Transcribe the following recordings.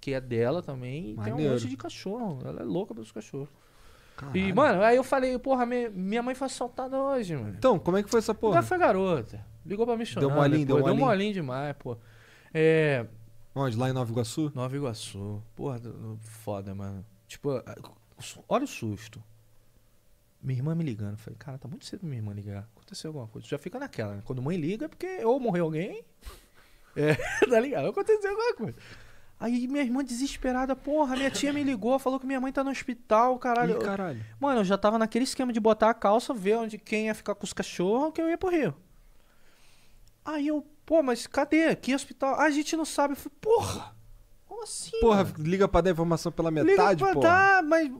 que é dela também. E tem um monte de cachorro. Ela é louca pelos cachorros. Caralho. E, mano, aí eu falei, porra, minha mãe foi assaltada hoje, mano. Então, como é que foi essa porra? Ela foi garota. Ligou pra me chorar. Deu molinho, depois. deu molinho. Deu molinho demais, pô. É... Onde? Lá em Nova Iguaçu? Nova Iguaçu. Porra, foda, mano. Tipo, olha o susto. Minha irmã me ligando. falei, cara, tá muito cedo minha irmã ligar. Aconteceu alguma coisa. Já fica naquela, né? Quando mãe liga, é porque ou morreu alguém. É, tá ligado? Aconteceu alguma coisa. Aí minha irmã desesperada, porra, minha tia me ligou, falou que minha mãe tá no hospital, caralho. Ih, caralho. Mano, eu já tava naquele esquema de botar a calça, ver onde quem ia ficar com os cachorros, que eu ia pro Rio. Aí eu, pô, mas cadê? Que hospital? Ah, a gente não sabe. Eu falei, porra, como assim? Porra, mano? liga pra dar informação pela metade, liga pra porra. Dar, mas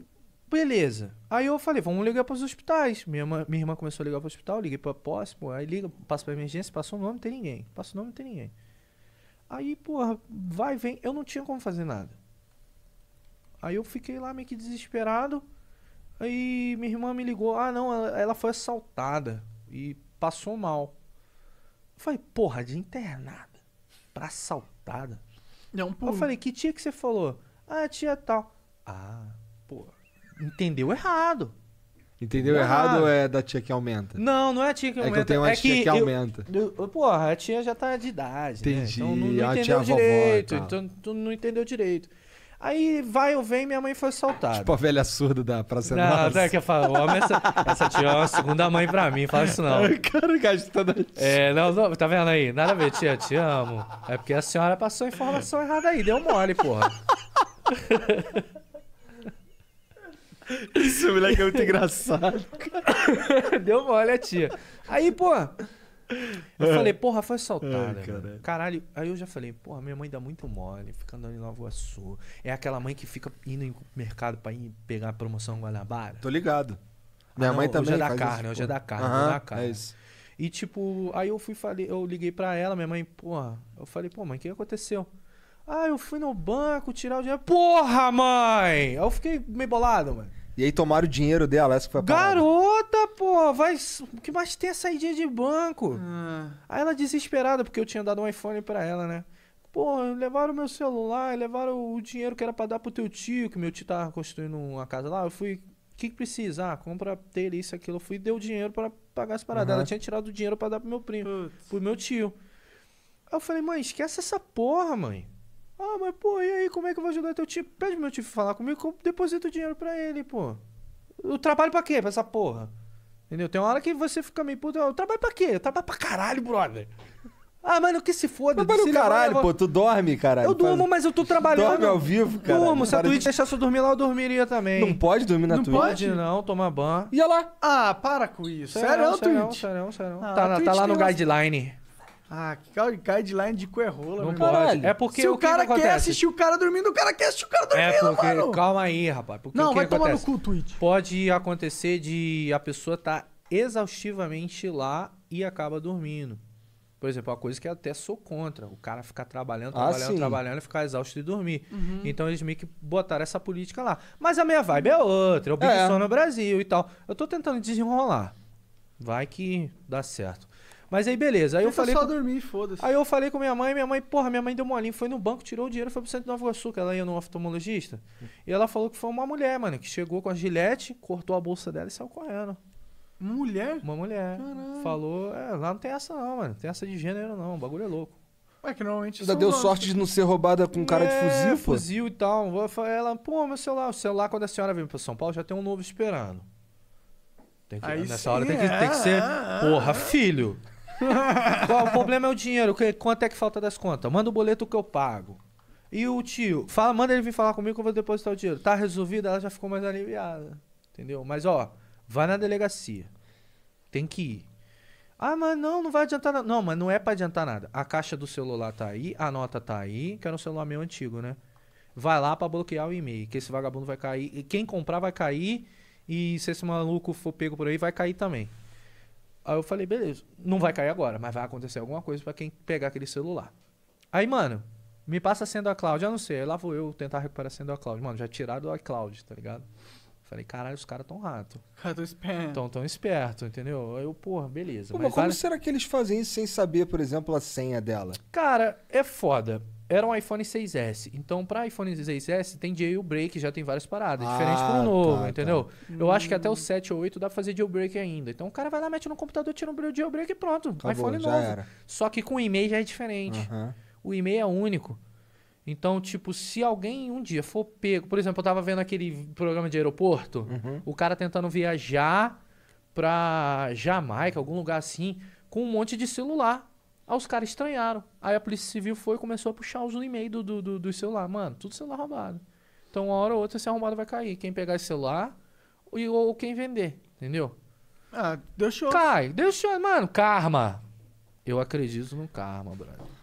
beleza. Aí eu falei, vamos ligar pros hospitais. Minha, irmã, minha irmã começou a ligar pro hospital, liguei pra pô, aí liga, passa pra emergência, passou o nome, não tem ninguém. Passa o nome, não tem ninguém. Aí, porra, vai, vem. Eu não tinha como fazer nada. Aí eu fiquei lá meio que desesperado. Aí minha irmã me ligou: ah, não, ela foi assaltada e passou mal. Eu falei: porra, de internada pra assaltada. Não, porra. Eu falei: que tia que você falou? Ah, tia tal. Ah, porra, entendeu errado. Entendeu não, é errado ou é da tia que aumenta? Não, não é a tia que aumenta. É que eu tenho uma é tia que, que aumenta. Eu, eu, porra, a tia já tá de idade. Né? Entendi. Né? Então não, não entendeu direito. então tu não entendeu direito. Aí vai ou vem, minha mãe foi assaltada. Tipo a velha surda da Praça não, Nossa. Não, é que eu falo, homem, é essa, essa tia é uma segunda mãe pra mim, fala isso não. Cara, toda a tia. É, não, não, tá vendo aí? Nada a ver, tia, te amo. É porque a senhora passou informação errada aí, deu mole, porra. Isso, moleque, é muito engraçado. Deu mole a tia. Aí, pô. Eu é. falei, porra, foi assaltada. É, Caralho. Aí eu já falei, porra, minha mãe dá muito mole, fica andando em Nova Iguaçu. É aquela mãe que fica indo em mercado pra ir pegar a promoção Guanabara. Tô ligado. Ah, minha ah, mãe não, também. É hoje é da carne, hoje é da é carne, hoje é da carne. E tipo, aí eu fui falei, eu liguei pra ela, minha mãe, porra, eu falei, pô, mãe, o que aconteceu? Ah, eu fui no banco tirar o dinheiro. Porra, mãe! Aí eu fiquei meio bolado, mano. E aí tomaram o dinheiro dela, essa foi a Garota, pô, vai. O que mais tem a é saída de banco? Ah. Aí ela desesperada, porque eu tinha dado um iPhone pra ela, né? Pô, levaram meu celular, levaram o dinheiro que era pra dar pro teu tio, que meu tio tava construindo uma casa lá. Eu fui, o que, que precisa? Ah, compra ter isso, aquilo. Eu fui e deu dinheiro pra pagar as paradas. Uhum. Ela tinha tirado o dinheiro pra dar pro meu primo, Putz. pro meu tio. Aí eu falei, mãe, esquece essa porra, mãe. Ah, mas pô, e aí, como é que eu vou ajudar teu tio? Pede pro meu tio falar comigo, eu deposito o dinheiro pra ele, pô. Eu trabalho pra quê? Pra essa porra. Entendeu? Tem uma hora que você fica meio puto. Eu ah, trabalho é pra quê? Eu trabalho pra caralho, brother. Ah, mano, que se foda. Trabalho se caralho, pô. Tu dorme, caralho. Eu durmo, mas eu tô trabalhando. Dorme ao vivo, cara. Durmo. Se a Twitch deixasse eu dormir lá, eu dormiria também. Não pode dormir na não Twitch? Não pode, não. Tomar banho. olha lá. Ah, para com isso. Sério, Twitch? Sério, sério. sério, Ah, tá, tá lá no guideline. Ah, que guideline de coerrola, Não pode. É porque Se o, cara que quer assistir o cara dormindo, o cara quer assistir o cara é dormindo, é porque, mano. Calma aí, rapaz. Porque não, vai tomar no cu, tweet. Pode acontecer de a pessoa estar tá exaustivamente lá e acaba dormindo. Por exemplo, é uma coisa que eu até sou contra. O cara ficar trabalhando, ah, trabalhando, ah, trabalhando e ficar exausto e dormir. Uhum. Então eles meio que botaram essa política lá. Mas a minha vibe é outra. Eu é. no Brasil e tal. Eu tô tentando desenrolar. Vai que dá certo. Mas aí beleza. Aí eu falei. só com... dormir, foda-se. Aí eu falei com minha mãe, minha mãe, porra, minha mãe deu molinho, foi no banco, tirou o dinheiro, foi pro Centro de Nova Iguaçu, que ela ia no oftalmologista. Hum. E ela falou que foi uma mulher, mano, que chegou com a gilete, cortou a bolsa dela e saiu correndo. Uma mulher? Uma mulher. Caralho. Falou, é, lá não tem essa não, mano. Não tem essa de gênero não, o bagulho é louco. É que normalmente. Ainda deu sorte de não ser roubada com um cara é, de fuzil, pô. fuzil e tal. Ela, pô, meu celular, o celular, quando a senhora vem pra São Paulo, já tem um novo esperando. Tem que, nessa sim, hora tem que, é, tem que ser. É, porra, ah. filho. o problema é o dinheiro. quanto é que falta das contas? Manda o boleto que eu pago. E o tio, fala, manda ele vir falar comigo que eu vou depositar o dinheiro. Tá resolvido, ela já ficou mais aliviada. Entendeu? Mas ó, vai na delegacia. Tem que ir. Ah, mas não, não vai adiantar nada. Não, mas não é para adiantar nada. A caixa do celular tá aí, a nota tá aí, que era um celular meu antigo, né? Vai lá para bloquear o e-mail, que esse vagabundo vai cair. E quem comprar vai cair. E se esse maluco for pego por aí, vai cair também. Aí eu falei, beleza, não vai cair agora, mas vai acontecer alguma coisa para quem pegar aquele celular. Aí, mano, me passa sendo a senha cloud, eu não sei. Aí lá vou eu tentar recuperar sendo a senha cloud. Mano, já tiraram do iCloud, tá ligado? Falei, caralho, os caras tão rato. Cara tão esperto. Tão, tão esperto, entendeu? Aí eu, porra, beleza. Pô, mas, mas como vale... será que eles fazem isso sem saber, por exemplo, a senha dela? Cara, é foda. Era um iPhone 6S. Então, para iPhone 6S, tem jailbreak, já tem várias paradas. É ah, diferente para o novo, tá, entendeu? Tá. Eu hum. acho que até o 7 hum. ou 8 dá pra fazer jailbreak ainda. Então, o cara vai lá, mete no computador, tira um jailbreak e pronto. Acabou, iPhone novo. Era. Só que com e-mail já é diferente. Uhum. O e-mail é único. Então, tipo, se alguém um dia for pego... Por exemplo, eu tava vendo aquele programa de aeroporto. Uhum. O cara tentando viajar pra Jamaica, algum lugar assim, com um monte de celular. Aí os caras estranharam. Aí a Polícia Civil foi e começou a puxar os e-mail do, do, do, do, celular. Mano, tudo celular roubado. Então, uma hora ou outra, esse arrombado vai cair. Quem pegar esse celular e, ou, ou quem vender, entendeu? Ah, deixou. Cai, deixou. Mano, karma. Eu acredito no karma, brother.